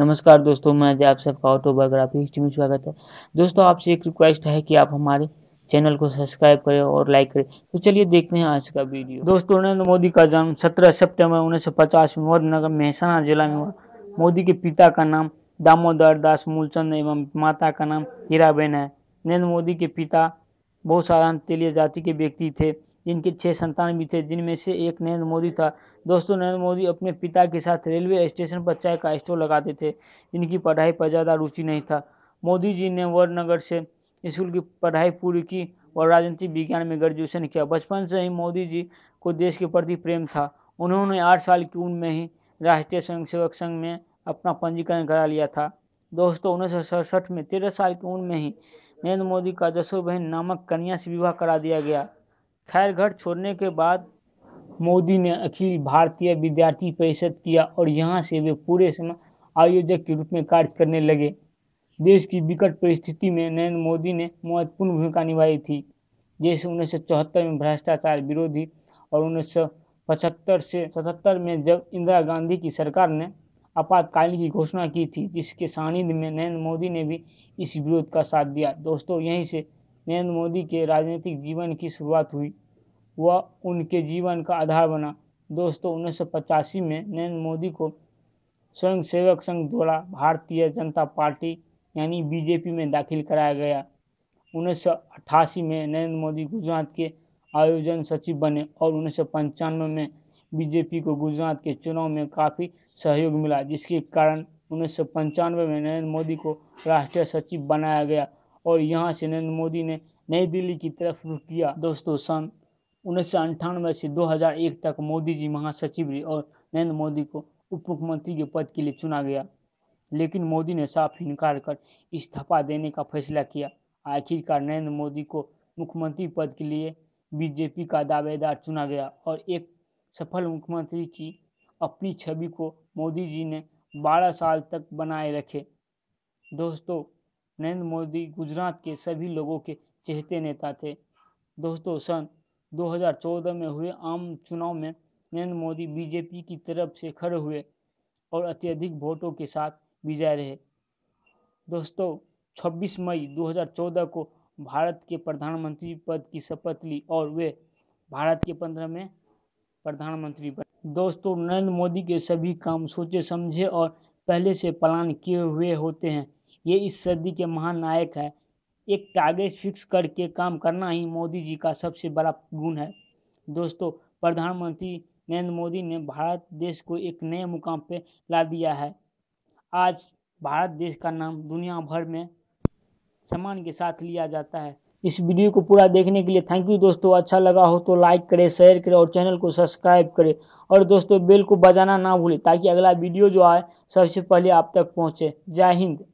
नमस्कार दोस्तों मैं आप सबका ऑटोबायोग्राफी हिस्ट्री में स्वागत है दोस्तों आपसे एक रिक्वेस्ट है कि आप हमारे चैनल को सब्सक्राइब करें और लाइक करें तो चलिए देखते हैं आज का वीडियो दोस्तों नरेंद्र मोदी का जन्म 17 सितंबर उन्नीस सौ पचास में नगर मेहसाना जिला में हुआ मोदी के पिता का नाम दामोदर दास मूलचंद एवं माता का नाम हीराबेन है नरेंद्र मोदी के पिता बहुत साधारण तेलिया जाति के व्यक्ति थे जिनके छः संतान भी थे जिनमें से एक नरेंद्र मोदी था दोस्तों नरेंद्र मोदी अपने पिता के साथ रेलवे स्टेशन पर चाय का स्टोर लगाते थे जिनकी पढ़ाई पर ज़्यादा रुचि नहीं था मोदी जी ने वरनगर से स्कूल की पढ़ाई पूरी की और राजनीति विज्ञान में ग्रेजुएशन किया बचपन से ही मोदी जी को देश के प्रति प्रेम था उन्होंने आठ साल की उम्र में ही राष्ट्रीय स्वयं सेवक संघ में अपना पंजीकरण करा लिया था दोस्तों उन्नीस में तेरह साल की उम्र में ही नरेंद्र मोदी का जसोबहन नामक कन्या से विवाह करा दिया गया घर छोड़ने के बाद मोदी ने अखिल भारतीय विद्यार्थी परिषद किया और यहाँ से वे पूरे समय आयोजक के रूप में कार्य करने लगे देश की विकट परिस्थिति में नरेंद्र मोदी ने महत्वपूर्ण भूमिका निभाई थी जैसे उन्नीस में भ्रष्टाचार विरोधी और उन्नीस से सतहत्तर में जब इंदिरा गांधी की सरकार ने आपातकालीन की घोषणा की थी जिसके सानिध्य में नरेंद्र मोदी ने भी इस विरोध का साथ दिया दोस्तों यहीं से नरेंद्र मोदी के राजनीतिक जीवन की शुरुआत हुई वह उनके जीवन का आधार बना दोस्तों उन्नीस में नरेंद्र मोदी को स्वयंसेवक संघ द्वारा भारतीय जनता पार्टी यानी बीजेपी में दाखिल कराया गया उन्नीस में नरेंद्र मोदी गुजरात के आयोजन सचिव बने और उन्नीस में बीजेपी को गुजरात के चुनाव में काफ़ी सहयोग मिला जिसके कारण उन्नीस में नरेंद्र मोदी को राष्ट्रीय सचिव बनाया गया और यहाँ से नरेंद्र मोदी ने नई दिल्ली की तरफ रुख किया दोस्तों सन उन्नीस से 2001 तक मोदी जी महासचिव रहे और नरेंद्र मोदी को उप मुख्यमंत्री के पद के लिए चुना गया लेकिन मोदी ने साफ इनकार कर इस्तीफा देने का फैसला किया आखिरकार नरेंद्र मोदी को मुख्यमंत्री पद के लिए बीजेपी का दावेदार चुना गया और एक सफल मुख्यमंत्री की अपनी छवि को मोदी जी ने 12 साल तक बनाए रखे दोस्तों नरेंद्र मोदी गुजरात के सभी लोगों के चहते नेता थे दोस्तों सन 2014 में हुए आम चुनाव में नरेंद्र मोदी बीजेपी की तरफ से खड़े हुए और अत्यधिक वोटों के साथ विजय रहे दोस्तों 26 मई 2014 को भारत के प्रधानमंत्री पद की शपथ ली और वे भारत के पंद्रहवें प्रधानमंत्री बने दोस्तों नरेंद्र मोदी के सभी काम सोचे समझे और पहले से प्लान किए हुए होते हैं ये इस सदी के महानायक है एक टारगेट फिक्स करके काम करना ही मोदी जी का सबसे बड़ा गुण है दोस्तों प्रधानमंत्री नरेंद्र मोदी ने भारत देश को एक नए मुकाम पर ला दिया है आज भारत देश का नाम दुनिया भर में सम्मान के साथ लिया जाता है इस वीडियो को पूरा देखने के लिए थैंक यू दोस्तों अच्छा लगा हो तो लाइक करें शेयर करें और चैनल को सब्सक्राइब करें और दोस्तों बेल को बजाना ना भूलें ताकि अगला वीडियो जो आए सबसे पहले आप तक पहुंचे जय हिंद